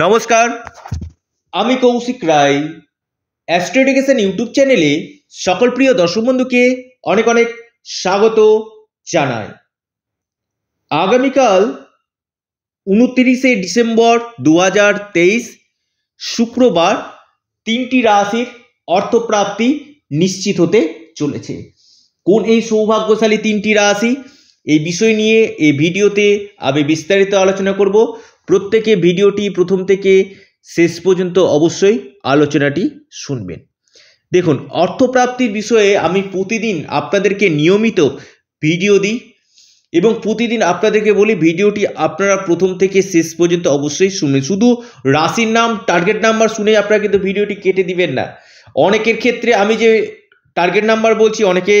নমস্কার আমি কৌশিক রায় অ্যাস্ট্রোডিকেশন ইউটিউব চ্যানেলে সকল প্রিয় দর্শক বন্ধুকে অনেক অনেক স্বাগত জানাই আগামীকাল উনতিরিশে ডিসেম্বর দু শুক্রবার তিনটি রাশির অর্থপ্রাপ্তি নিশ্চিত হতে চলেছে কোন এই সৌভাগ্যশালী তিনটি রাশি এই বিষয় নিয়ে এই ভিডিওতে আমি বিস্তারিত আলোচনা করব প্রত্যেকে ভিডিওটি প্রথম থেকে শেষ পর্যন্ত অবশ্যই আলোচনাটি শুনবেন দেখুন অর্থপ্রাপ্তির বিষয়ে আমি প্রতিদিন আপনাদেরকে নিয়মিত ভিডিও দিই এবং প্রতিদিন আপনাদেরকে বলি ভিডিওটি আপনারা প্রথম থেকে শেষ পর্যন্ত অবশ্যই শুনবেন শুধু রাশির নাম টার্গেট নাম্বার শুনে আপনারা কিন্তু ভিডিওটি কেটে দিবেন না অনেকের ক্ষেত্রে আমি যে টার্গেট নাম্বার বলছি অনেকে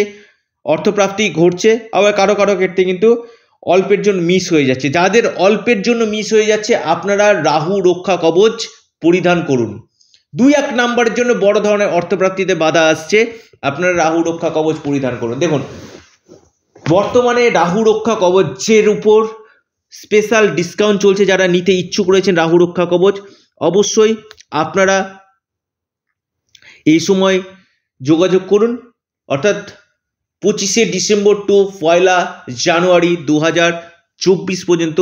অর্থপ্রাপ্তি ঘটছে আবার কারো কারো ক্ষেত্রে কিন্তু অল্পের জন্য মিস হয়ে যাচ্ছে যাদের অল্পের জন্য মিস হয়ে যাচ্ছে আপনারা রাহু রক্ষা কবচ পরিধান করুন দুই এক নাম্বারের জন্য বড় ধরনের অর্থপ্রাপ্তিতে বাধা আসছে আপনারা রাহু রক্ষা কবচ পরিধান করুন দেখুন বর্তমানে রাহু রক্ষা কবচের উপর স্পেশাল ডিসকাউন্ট চলছে যারা নিতে ইচ্ছুক রয়েছেন রাহু রক্ষা কবচ অবশ্যই আপনারা এই সময় যোগাযোগ করুন অর্থাৎ পঁচিশে ডিসেম্বর টু পয়লা জানুয়ারি দু চব্বিশ পর্যন্ত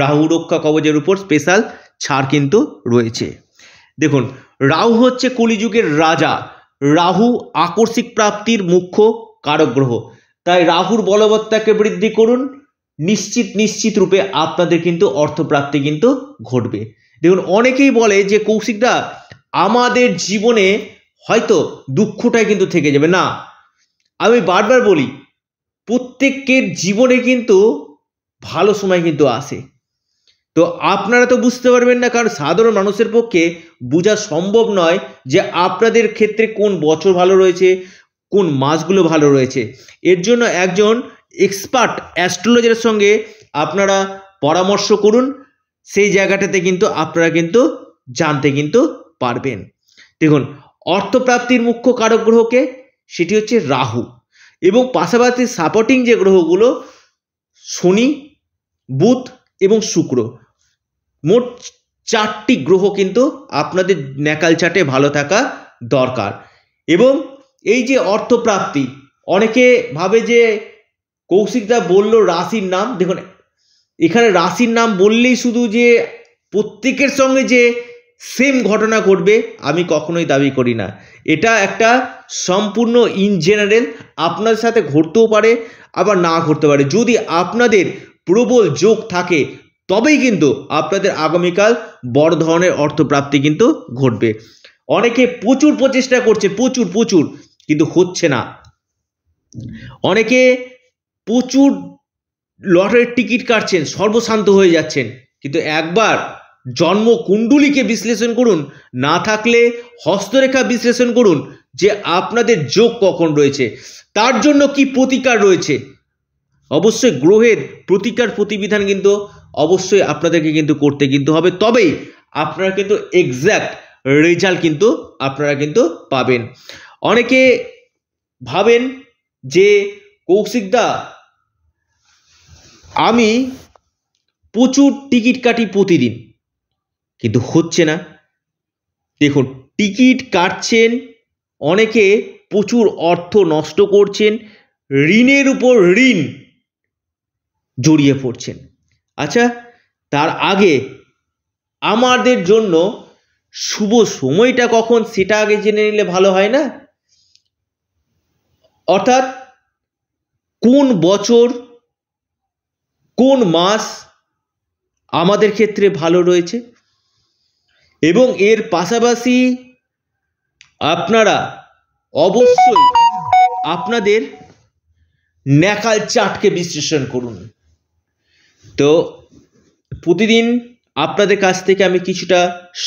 রাহু রক্ষা কবচের উপর স্পেশাল ছাড় কিন্তু রয়েছে দেখুন রাহু হচ্ছে কলিযুগের রাজা রাহু আকস্মিক প্রাপ্তির মুখ্য কারগ্রহ তাই রাহুর বলবত্তাকে বৃদ্ধি করুন নিশ্চিত নিশ্চিত রূপে আপনাদের কিন্তু অর্থপ্রাপ্তি কিন্তু ঘটবে দেখুন অনেকেই বলে যে কৌশিকদা আমাদের জীবনে হয়তো দুঃখটাই কিন্তু থেকে যাবে না আমি বারবার বলি প্রত্যেকের জীবনে কিন্তু ভালো সময় কিন্তু আসে তো আপনারা তো বুঝতে পারবেন না কারণ সাধারণ মানুষের পক্ষে বোঝা সম্ভব নয় যে আপনাদের ক্ষেত্রে কোন বছর ভালো রয়েছে কোন মাসগুলো ভালো রয়েছে এর জন্য একজন এক্সপার্ট অ্যাস্ট্রোলজারের সঙ্গে আপনারা পরামর্শ করুন সেই জায়গাটাতে কিন্তু আপনারা কিন্তু জানতে কিন্তু পারবেন দেখুন অর্থপ্রাপ্তির মুখ্য কারক গ্রহকে সেটি হচ্ছে রাহু এবং পাশাপাশি সাপোর্টিং যে গ্রহগুলো শনি বুধ এবং শুক্র মোট চারটি গ্রহ কিন্তু আপনাদের ন্যাকাল চাটে ভালো থাকা দরকার এবং এই যে অর্থপ্রাপ্তি অনেকে ভাবে যে কৌশিকদা বলল রাশির নাম দেখুন এখানে রাশির নাম বললেই শুধু যে প্রত্যেকের সঙ্গে যে সেম ঘটনা ঘটবে আমি কখনোই দাবি করি না এটা একটা সম্পূর্ণ ইন জেনারেল আপনাদের সাথে ঘটতেও পারে আবার না ঘটতে পারে যদি আপনাদের প্রবল যোগ থাকে তবেই কিন্তু আপনাদের আগামীকাল বড় ধরনের অর্থপ্রাপ্তি কিন্তু ঘটবে অনেকে প্রচুর প্রচেষ্টা করছে প্রচুর প্রচুর কিন্তু হচ্ছে না অনেকে প্রচুর লটারির টিকিট কাটছেন সর্বশান্ত হয়ে যাচ্ছেন কিন্তু একবার জন্মকুণ্ডলীকে বিশ্লেষণ করুন না থাকলে হস্তরেখা বিশ্লেষণ করুন যে আপনাদের যোগ কখন রয়েছে তার জন্য কি প্রতিকার রয়েছে অবশ্যই গ্রহের প্রতিকার প্রতিবিধান কিন্তু অবশ্যই আপনাদেরকে কিন্তু করতে কিন্তু হবে তবেই আপনারা কিন্তু এক্স্যাক্ট রেজাল্ট কিন্তু আপনারা কিন্তু পাবেন অনেকে ভাবেন যে কৌশিকদা আমি প্রচুর টিকিট কাটি প্রতিদিন কিন্তু হচ্ছে না দেখুন টিকিট কাটছেন অনেকে প্রচুর অর্থ নষ্ট করছেন ঋণের উপর ঋণ জড়িয়ে পড়ছেন আচ্ছা তার আগে আমাদের জন্য শুভ সময়টা কখন সেটা আগে জেনে নিলে ভালো হয় না অর্থাৎ কোন বছর কোন মাস আমাদের ক্ষেত্রে ভালো রয়েছে এবং এর পাশাপাশি আপনারা অবশ্যই আপনাদের ন্যাকাল চার্টকে বিশ্লেষণ করুন তো প্রতিদিন আপনাদের কাছ থেকে আমি কিছুটা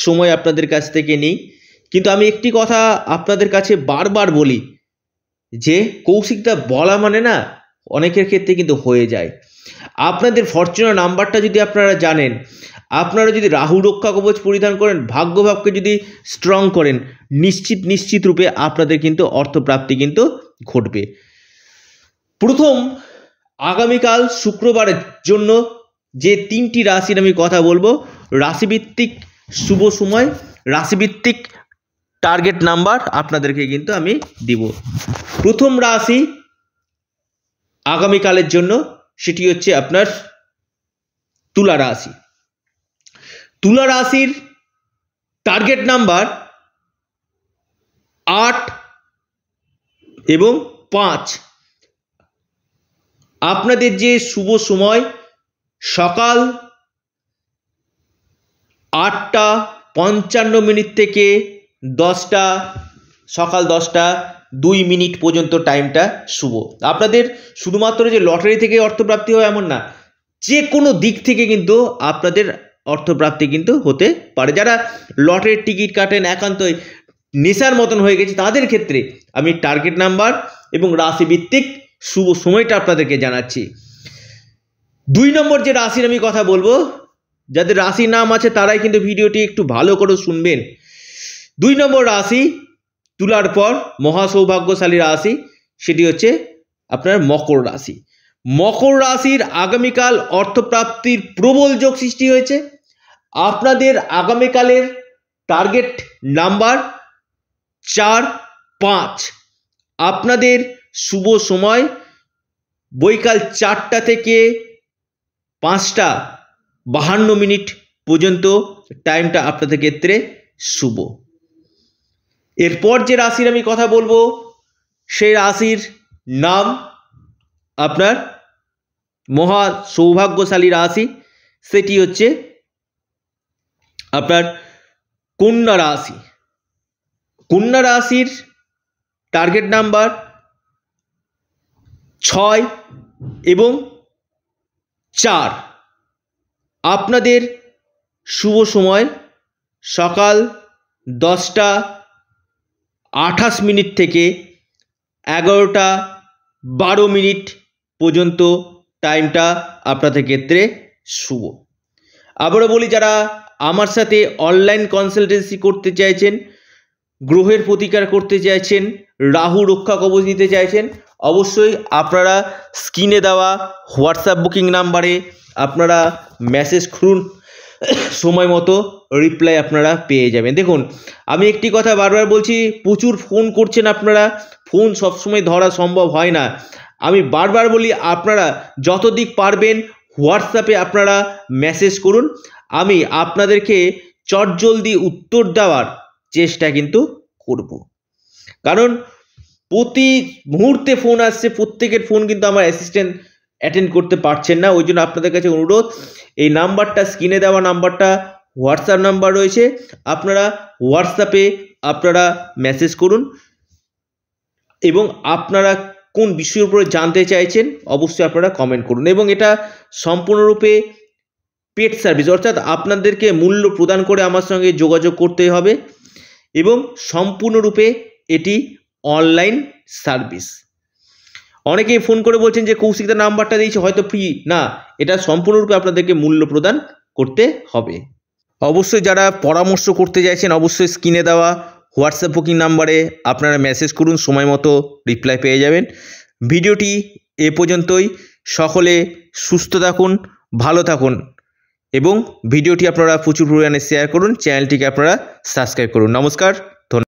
সময় আপনাদের কাছ থেকে নিই কিন্তু আমি একটি কথা আপনাদের কাছে বারবার বলি যে কৌশিকদা বলা মানে না অনেকের ক্ষেত্রে কিন্তু হয়ে যায় আপনাদের ফরচুনার নাম্বারটা যদি আপনারা জানেন আপনারা যদি রাহু রক্ষা কবচ পরিধান করেন ভাগ্যভাবকে যদি স্ট্রং করেন নিশ্চিত নিশ্চিত রূপে আপনাদের কিন্তু অর্থপ্রাপ্তি কিন্তু ঘটবে প্রথম আগামীকাল শুক্রবারের জন্য যে তিনটি রাশির আমি কথা বলবো রাশিভিত্তিক শুভ সময় রাশিভিত্তিক টার্গেট নাম্বার আপনাদেরকে কিন্তু আমি দিব প্রথম রাশি আগামীকালের জন্য সেটি হচ্ছে আপনার তুলা রাশি তুলা রাশির টার্গেট নাম্বার আট এবং পাঁচ আপনাদের যে শুভ সময় সকাল আটটা পঞ্চান্ন মিনিট থেকে দশটা সকাল দশটা দুই মিনিট পর্যন্ত টাইমটা শুভ আপনাদের শুধুমাত্র যে লটারি থেকে অর্থপ্রাপ্তি হয় এমন না যে কোনো দিক থেকে কিন্তু আপনাদের অর্থপ্রাপ্তি কিন্তু হতে পারে যারা লটের টিকিট কাটেন একান্তই নেশার মতন হয়ে গেছে তাদের ক্ষেত্রে আমি টার্গেট নাম্বার এবং রাশিভিত্তিক শুভ সময়টা আপনাদেরকে জানাচ্ছি দুই নম্বর যে রাশির আমি কথা বলবো যাদের রাশির নাম আছে তারাই কিন্তু ভিডিওটি একটু ভালো করে শুনবেন দুই নম্বর রাশি তুলার পর মহাসৌভাগ্যশালী রাশি সেটি হচ্ছে আপনার মকর রাশি মকর রাশির আগামীকাল অর্থপ্রাপ্তির প্রবল যোগ সৃষ্টি হয়েছে আপনাদের আগামীকালের টার্গেট নাম্বার চার পাঁচ আপনাদের শুভ সময় বৈকাল চারটা থেকে পাঁচটা বাহান্ন মিনিট পর্যন্ত টাইমটা আপনাদের ক্ষেত্রে শুভ এরপর যে রাশির আমি কথা বলবো সেই রাশির নাম আপনার মহা সৌভাগ্যশালী রাশি সেটি হচ্ছে আপনার কন্যা রাশি কন্যা রাশির টার্গেট নাম্বার ছয় এবং চার আপনাদের শুভ সময় সকাল দশটা আঠাশ মিনিট থেকে এগারোটা বারো মিনিট পর্যন্ত টাইমটা আপনাদের ক্ষেত্রে শুভ আবারও বলি যারা আমার সাথে অনলাইন কনসালটেন্সি করতে চাইছেন গ্রহের প্রতিকার করতে চাইছেন রাহু রক্ষা কবচ নিতে চাইছেন অবশ্যই আপনারা স্ক্রিনে দেওয়া হোয়াটসঅ্যাপ বুকিং নাম্বারে আপনারা মেসেজ খুলুন সময় মতো রিপ্লাই আপনারা পেয়ে যাবেন দেখুন আমি একটি কথা বারবার বলছি প্রচুর ফোন করছেন আপনারা ফোন সবসময় ধরা সম্ভব হয় না আমি বারবার বলি আপনারা যত দিক পারবেন হোয়াটসঅ্যাপে আপনারা মেসেজ করুন আমি আপনাদেরকে চটজলদি উত্তর দেওয়ার চেষ্টা কিন্তু করব। কারণ প্রতি মুহূর্তে ফোন আসছে প্রত্যেকের ফোন কিন্তু আমার অ্যাসিস্ট্যান্ট অ্যাটেন্ড করতে পারছেন না ওই জন্য আপনাদের কাছে অনুরোধ এই নাম্বারটা স্ক্রিনে দেওয়া নাম্বারটা হোয়াটসঅ্যাপ নাম্বার রয়েছে আপনারা হোয়াটসঅ্যাপে আপনারা মেসেজ করুন এবং আপনারা কোন বিষয়ের উপরে জানতে চাইছেন অবশ্যই আপনারা কমেন্ট করুন এবং এটা সম্পূর্ণরূপে পেড সার্ভিস অর্থাৎ আপনাদেরকে মূল্য প্রদান করে আমার সঙ্গে যোগাযোগ করতে হবে এবং সম্পূর্ণরূপে এটি অনলাইন সার্ভিস অনেকেই ফোন করে বলছেন যে কৌশিকদার নাম্বারটা দিয়েছে হয়তো ফ্রি না এটা সম্পূর্ণরূপে আপনাদেরকে মূল্য প্রদান করতে হবে অবশ্যই যারা পরামর্শ করতে চাইছেন অবশ্যই স্ক্রিনে দেওয়া হোয়াটসঅ্যাপ বুকিং নাম্বারে আপনারা মেসেজ করুন সময় মতো রিপ্লাই পেয়ে যাবেন ভিডিওটি এ পর্যন্তই সকলে সুস্থ থাকুন ভালো থাকুন এবং ভিডিওটি আপনারা প্রচুর পরিমাণে শেয়ার করুন চ্যানেলটিকে আপনারা সাবস্ক্রাইব করুন নমস্কার